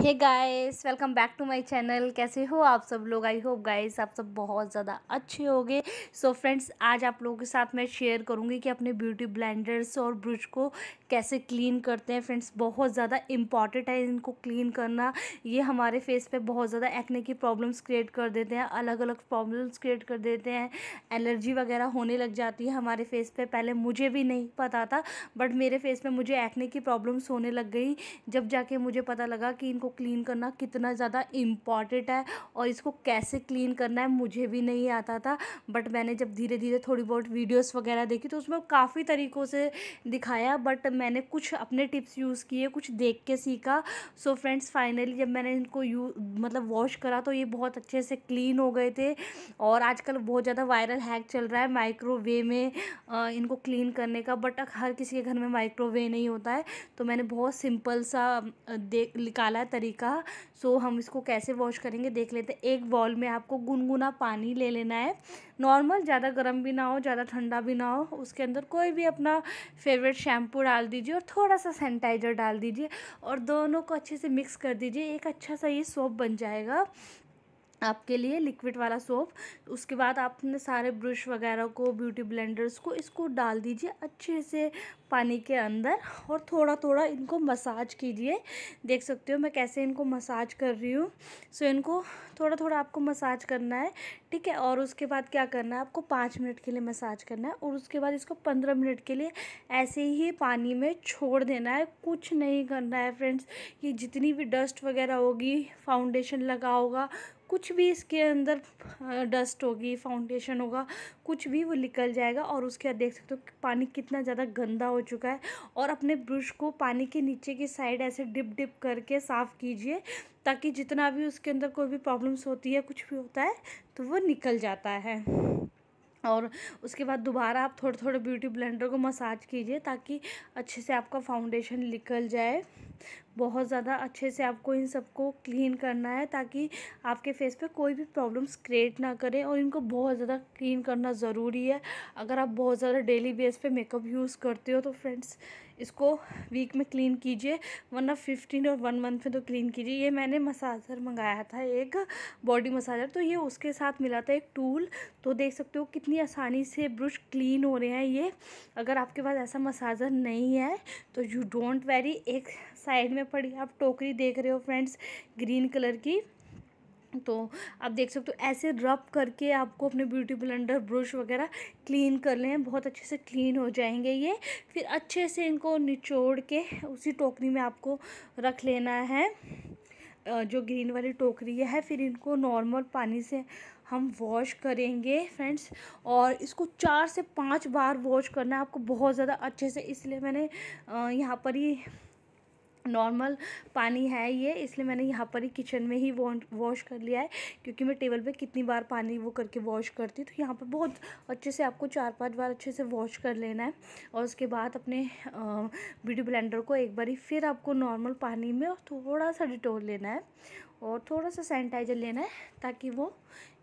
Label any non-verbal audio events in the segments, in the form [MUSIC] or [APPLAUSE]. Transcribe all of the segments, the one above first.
hey guys welcome back to my channel कैसे हो आप सब लोग आई होप गाइस आप सब बहुत ज़्यादा अच्छे गए सो फ्रेंड्स आज आप लोगों के साथ मैं शेयर करूँगी कि अपने ब्यूटी ब्लेंडर्स और ब्रश को कैसे क्लीन करते हैं फ्रेंड्स बहुत ज़्यादा इम्पॉर्टेंट है इनको क्लीन करना ये हमारे फेस पे बहुत ज़्यादा एक्ने की प्रॉब्लम्स क्रिएट कर देते हैं अलग अलग प्रॉब्लम्स क्रिएट कर देते हैं एलर्जी वगैरह होने लग जाती है हमारे फेस पर पहले मुझे भी नहीं पता था बट मेरे फेस पर मुझे एक्ने की प्रॉब्लम्स होने लग गई जब जाके मुझे पता लगा कि को क्लीन करना कितना ज़्यादा इम्पॉर्टेंट है और इसको कैसे क्लीन करना है मुझे भी नहीं आता था बट मैंने जब धीरे धीरे थोड़ी बहुत वीडियोस वगैरह देखी तो उसमें काफ़ी तरीक़ों से दिखाया बट मैंने कुछ अपने टिप्स यूज़ किए कुछ देख के सीखा सो फ्रेंड्स फाइनली जब मैंने इनको यू मतलब वॉश करा तो ये बहुत अच्छे से क्लीन हो गए थे और आजकल बहुत ज़्यादा वायरल हैक चल रहा है माइक्रोवे में आ, इनको क्लीन करने का बट हर किसी के घर में माइक्रोवे नहीं होता है तो मैंने बहुत सिंपल सा देख निकाला तरीका सो हम इसको कैसे वॉश करेंगे देख लेते हैं एक बॉल में आपको गुनगुना पानी ले लेना है नॉर्मल ज़्यादा गर्म भी ना हो ज़्यादा ठंडा भी ना हो उसके अंदर कोई भी अपना फेवरेट शैम्पू डाल दीजिए और थोड़ा सा सैनिटाइज़र डाल दीजिए और दोनों को अच्छे से मिक्स कर दीजिए एक अच्छा सा ये सोप बन जाएगा आपके लिए लिक्विड वाला सोप उसके बाद आप अपने सारे ब्रश वगैरह को ब्यूटी ब्लेंडर्स को इसको डाल दीजिए अच्छे से पानी के अंदर और थोड़ा थोड़ा इनको मसाज कीजिए देख सकते हो मैं कैसे इनको मसाज कर रही हूँ सो इनको थोड़ा थोड़ा आपको मसाज करना है ठीक है और उसके बाद क्या करना है आपको पाँच मिनट के लिए मसाज करना है और उसके बाद इसको पंद्रह मिनट के लिए ऐसे ही पानी में छोड़ देना है कुछ नहीं करना है फ्रेंड्स ये जितनी भी डस्ट वगैरह होगी फाउंडेशन लगा होगा कुछ भी इसके अंदर डस्ट होगी फाउंडेशन होगा कुछ भी वो निकल जाएगा और उसके बाद देख सकते हो कि पानी कितना ज़्यादा गंदा हो चुका है और अपने ब्रश को पानी के नीचे की साइड ऐसे डिप डिप करके साफ़ कीजिए ताकि जितना भी उसके अंदर कोई भी प्रॉब्लम्स होती है कुछ भी होता है तो वो निकल जाता है और उसके बाद दोबारा आप थोड़े थोड़े ब्यूटी ब्लेंडर को मसाज कीजिए ताकि अच्छे से आपका फाउंडेशन निकल जाए बहुत ज़्यादा अच्छे से आपको इन सबको क्लीन करना है ताकि आपके फेस पे कोई भी प्रॉब्लम्स क्रिएट ना करें और इनको बहुत ज़्यादा क्लीन करना ज़रूरी है अगर आप बहुत ज़्यादा डेली बेस पे मेकअप यूज़ करते हो तो फ्रेंड्स इसको वीक में क्लीन कीजिए वरना फिफ्टीन और वन मंथ में तो क्लीन कीजिए ये मैंने मसाजर मंगाया था एक बॉडी मसाजर तो ये उसके साथ मिला था एक टूल तो देख सकते हो कितनी आसानी से ब्रश क्लीन हो रहे हैं ये अगर आपके पास ऐसा मसाजर नहीं है तो यू डोंट वेरी एक साइड में में पड़ी आप टोकरी देख रहे हो फ्रेंड्स ग्रीन कलर की तो आप देख सकते हो ऐसे रब करके आपको अपने ब्यूटी ब्लेंडर ब्रश वगैरह क्लीन कर लें बहुत अच्छे से क्लीन हो जाएंगे ये फिर अच्छे से इनको निचोड़ के उसी टोकरी में आपको रख लेना है जो ग्रीन वाली टोकरी है फिर इनको नॉर्मल पानी से हम वॉश करेंगे फ्रेंड्स और इसको चार से पाँच बार वॉश करना है आपको बहुत ज़्यादा अच्छे से इसलिए मैंने यहाँ पर ही नॉर्मल पानी है ये इसलिए मैंने यहाँ पर ही किचन में ही वॉश कर लिया है क्योंकि मैं टेबल पे कितनी बार पानी वो करके वॉश करती तो यहाँ पर बहुत अच्छे से आपको चार पांच बार अच्छे से वॉश कर लेना है और उसके बाद अपने ब्यूटी ब्लेंडर को एक बार ही फिर आपको नॉर्मल पानी में और थोड़ा सा डिटोल लेना है और थोड़ा सा सैनिटाइज़र लेना है ताकि वो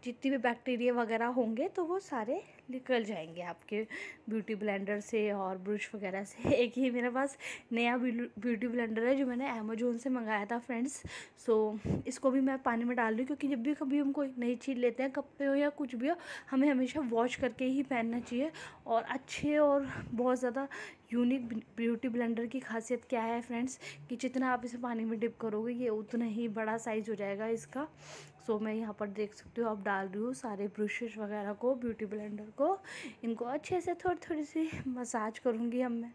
जितनी भी बैक्टीरिया वगैरह होंगे तो वो सारे निकल जाएंगे आपके ब्यूटी ब्लेंडर से और ब्रश वगैरह से [LAUGHS] एक ही मेरे पास नया ब्यूटी ब्लेंडर है जो मैंने अमेजोन से मंगाया था फ्रेंड्स सो so, इसको भी मैं पानी में डाल रही हूँ क्योंकि जब भी कभी हम कोई नई चीज़ लेते हैं कपड़े हो या कुछ भी हो हमें हमेशा वॉश करके ही पहनना चाहिए और अच्छे और बहुत ज़्यादा यूनिक ब्यूटी ब्लेंडर की खासियत क्या है फ्रेंड्स कि जितना आप इसे पानी में डिप करोगे ये उतना ही बड़ा साइज़ हो जाएगा इसका सो मैं यहाँ पर देख सकती हूँ अब डाल रही हूँ सारे ब्रशेज वगैरह को ब्यूटी ब्लेंडर को इनको अच्छे से थोड़ी थोड़ी सी मसाज [LAUGHS] करूँगी अब मैं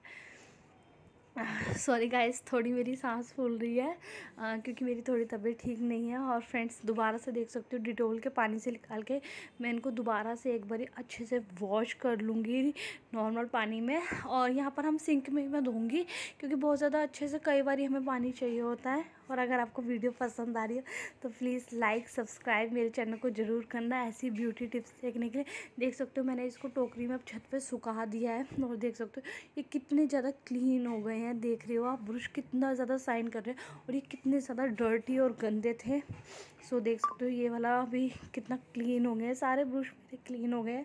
सॉरी [LAUGHS] गाइस थोड़ी मेरी सांस फूल रही है आ, क्योंकि मेरी थोड़ी तबीयत ठीक नहीं है और फ्रेंड्स दोबारा से देख सकते हो डिटोल के पानी से निकाल के मैं इनको दोबारा से एक बारी अच्छे से वॉश कर लूँगी नॉर्मल पानी में और यहाँ पर हम सिंक में मैं धोंगी क्योंकि बहुत ज़्यादा अच्छे से कई बार हमें पानी चाहिए होता है और अगर आपको वीडियो पसंद आ रही हो तो प्लीज़ लाइक सब्सक्राइब मेरे चैनल को ज़रूर करना ऐसी ब्यूटी टिप्स देखने के लिए देख सकते हो मैंने इसको टोकरी में छत पर सुखा दिया है और देख सकते हो ये कितने ज़्यादा क्लीन हो गए हैं हैं देख रहे हो आप ब्रश कितना ज़्यादा साइन कर रहे हैं और ये कितने ज़्यादा डर्टी और गंदे थे सो देख सकते हो ये वाला अभी कितना क्लीन हो गया सारे ब्रश मेरे क्लीन हो गए